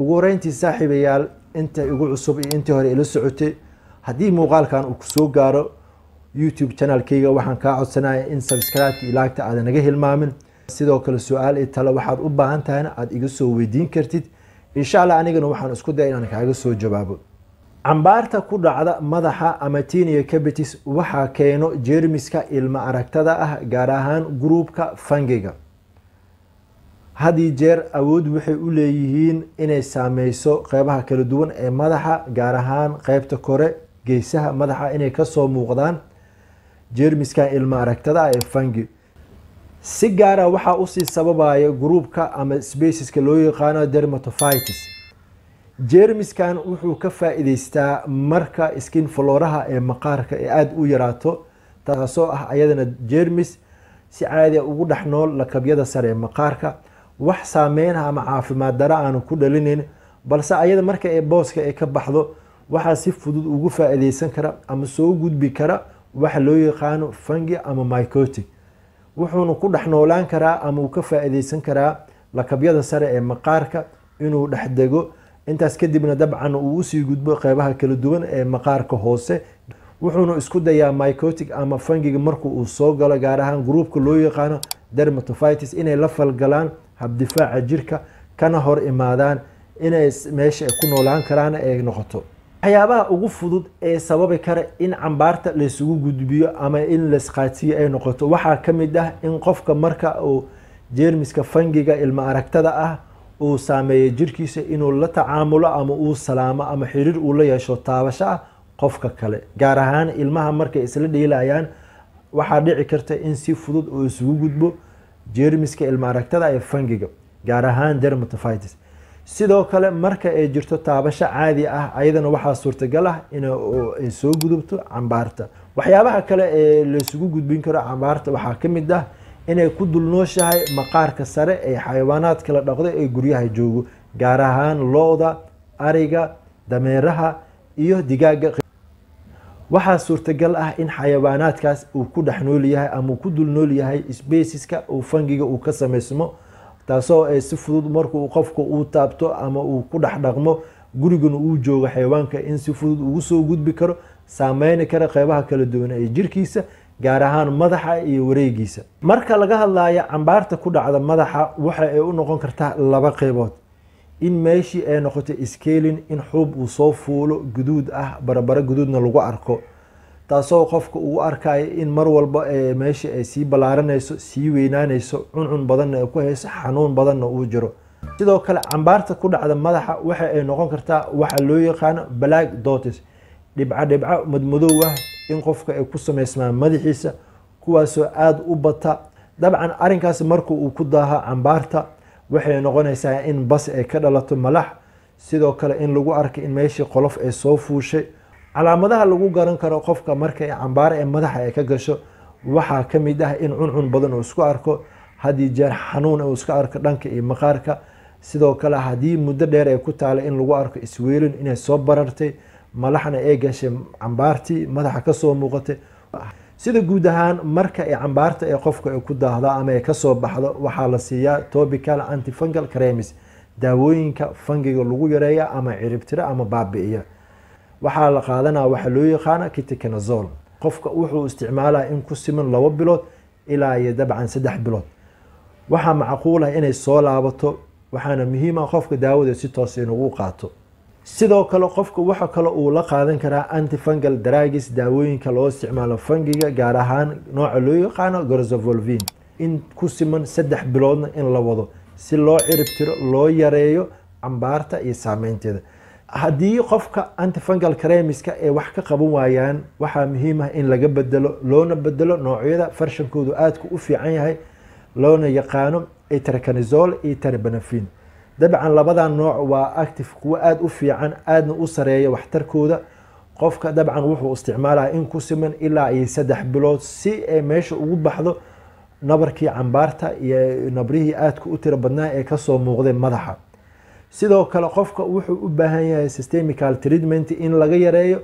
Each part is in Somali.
ugu horeyntii saaxiibayaal inta igu cusub iyo intii hore ila socotay haddii muuqaalkan uu kusoo gaaro youtube chanalkayga waxaan kaa codsanaya in sabskribeka iyo laagta aadan naga hilmaamin sidoo kale su-aal iyo talo waxaad u baahan tahayna aad iga soo weydiin kartid insha allah anigana waxaan isku daya inaan kaaga soo jawaabo cambaarta ku dhacda madaxa ama tinia cabitis waxaa keeno jeermiska ilma aragtada ah gaar ahaan gruubka fangiga had jeer awood waxay u leeyihiin inay saameyso qeybaha kala duwan ee madaxa gaar ahaan qeybta kore geysaha madaxa inay kasoo muuqdaan jeermiskan ilmo aragtada ee fangi si gaara ah waxaa usii sababaya gruubka ama spaceska loo yaqaano dermatophytis jeermiskan wuxuu ka faa-iideystaa marka skin floraha ee maqaarka ee aada u yaraato taasoo ah ayadana jeermis si caadiya ah ugu dhex nool lakabyada sare ee maqaarka wax saameynaha ama caafimaad dara aanu ku dhalinayn balse ayada marka ee booska ay ka baxdo waxaa si fudud ugu faa-iideysan kara ama soo gudbi kara waxa loo yaqaano fangi ama mycotic wuxuuna ku dhex noolaan karaa ama uu ka faa-iideysan karaa lakabyada sare ee maqaarka inuu dhex dego intaas kadibna dabcan uu usii gudbo qeybaha kala duwan ee maqaarka hoose wuxuuna isku dayaa mycotic ama fangiga marka uu soo galo gaar ahaan gruubka loo yaqaano dermatophytis inay la falgalaan habdifaaca jirka kana hor imaadaan inay meesha ay ku noolaan karaan ay noqoto waxyaabaha ugu fudud ee sababi kara in cambaarta laysugu gudbiyo ama in laisqaadsiyo ay noqoto waxaa ka mid ah in qofka marka uu jeermiska fangiga ilmo aragtada ah uu saameeyo jirkiisa inuu la tacaamulo ama uu salaamo ama xiriir uu la yeesho taabasho ah qofka kale gaar ahaan ilmaha markay isla dhiilayaan waxaa dhici karta in si fudud uu isugu gudbo jeermiska ilmaaragtada ee fangiga gaar ahaan dermatophitis sidoo kale marka ay jirto taabasho caadi ah ayadana waxaa suurtagal ah inay soo gudubto cambaarta waxyaabaha kale ee laysugu gudbin karo cambaarta waxaa ka mid ah inay ku dulnooshahay maqaarka sare ee xayawaanaadka la dhaqdo ee guryaha joogo gaar ahaan lo ariga dameeraha iyo digaaga waxaa suurtagal ah in xayawaanaadkaas uu ku dhex nool yahay ama ku dul nool yahay sbesiska uu fangiga uu ka samaysmo taasoo ay si fudud markuu qofku uu taabto ama uu ku dhex dhaqmo guriguna uu joogo xayawaanka in si fudud ugu soo gudbi karo saameyni kara qeybaha kala duwan ee jirkiisa gaar ahaan madaxa iyo wareegiisa marka laga hadlayo cambaarta ku dhacda madaxa waxa ay u noqon kartaa laba qeybood in meeshii ay noqoto skelin in xuub uu soo fuulo guduud ah barabara guduudna lagu arko taasoo qofka uu arkayo in mar walba eh, meeshii ay sii ballaaranayso sii weynaanayso cuncun badanna ay ku hayso xanuun badanna uu jiro sidoo kale cambaarta ku dhacda madaxa waxa ay noqon kartaa waxa loo yaqaano black dotis dhibca dhibco madmadow ah in qofka ay ku samaysmaan madaxiisa kuwaasoo aada u bata dabcan arrinkaas marka uu ku daaha cambaarta waxay noqonaysaa in bas ay ka dhalato malax sidoo kale in lagu arkay in meeshii qolof ay soo fuushay calaamadaha lagu garan karo qofka marka cambaare ee madaxa ay ka gasho waxaa ka mid ah in cuncun badan uu isku arko haddii jeer xanuun uu isku arko dhanka iyo maqaarka sidoo kale haddii muddo dheer ay ku taalay in lagu arko isweelin inay soo barartay malaxna ay gashay cambaartii madaxa kasoo muuqatay sida guud ahaan marka ay cambaarta ee qofka ay ku daahdo ama ay kasoo baxdo waxaa la siiyaa topical antifungal cremis daawooyinka fangiga lagu yareeya ama ciribtiro ama baabi'iya waxaa la qaadanaa waxaa loo yaqaana kitikanazol qofka wuxuu isticmaalaa in ku siman labo bilood ilaa iyo dabcan saddex bilood waxaa macquul ah inay soo laabato waxaana muhiim ah qofka daawada si toos ah inugu qaato sidoo kale qofka waxa kale uu la qaadan karaa antifungal daragis daawooyinka loo isticmaalo fangiga gaar ahaan nooca loo yaqaano gorzovolvin in ku siman saddex biloodna in la wado si loo ciribtiro loo yareeyo cambaarta iyo saameynteeda haddii qofka antifungal kareemiska ee wax ka qaban waayaan waxaa muhiim ah in laga bedelo loona bedelo noocyada farshankoodu aadka u fiican yahay loona yaqaano etrakanizol iyo terabanafin dabcan labada nooc waa active kuwa aada u fiican aadna u sareeya waxtarkooda qofka dabcan wuxuu isticmaalaa in ku siman ilaa iyo saddex bilood si ay meesha ugu baxdo nabarkii cambaarta iyo nabrihii aadka u tiro badnaa ee kasoo muuqday madaxa sidoo kale qofka wuxuu u baahan yahay systemical treatment in laga yareeyo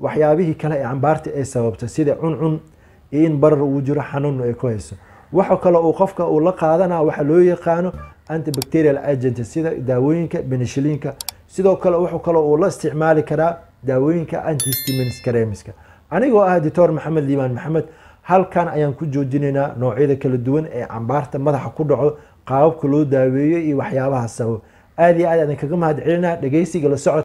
waxyaabihii kale ee cambaarta ay sababta sida cuncun iyo in barar uu jiro xanuun ay ku hayso waxa kale uu qofka uu la qaadanaa waxa loo yaqaano antibacterial agent sida daawooyinka benishiliinka sidoo kale wuxuu kale uu la isticmaali karaa daawooyinka antihistamines kareemiska anigoo ah doctor maxamed liibaan maxamed halkan ayaan ku joojinaynaa noocyada kala duwan ee cambaarta madaxa ku dhaco qaababka loo daaweeyo iyo waxyaabaha sabo aada iyo aad aan kaga mahad celinaa dhegeysiga la socod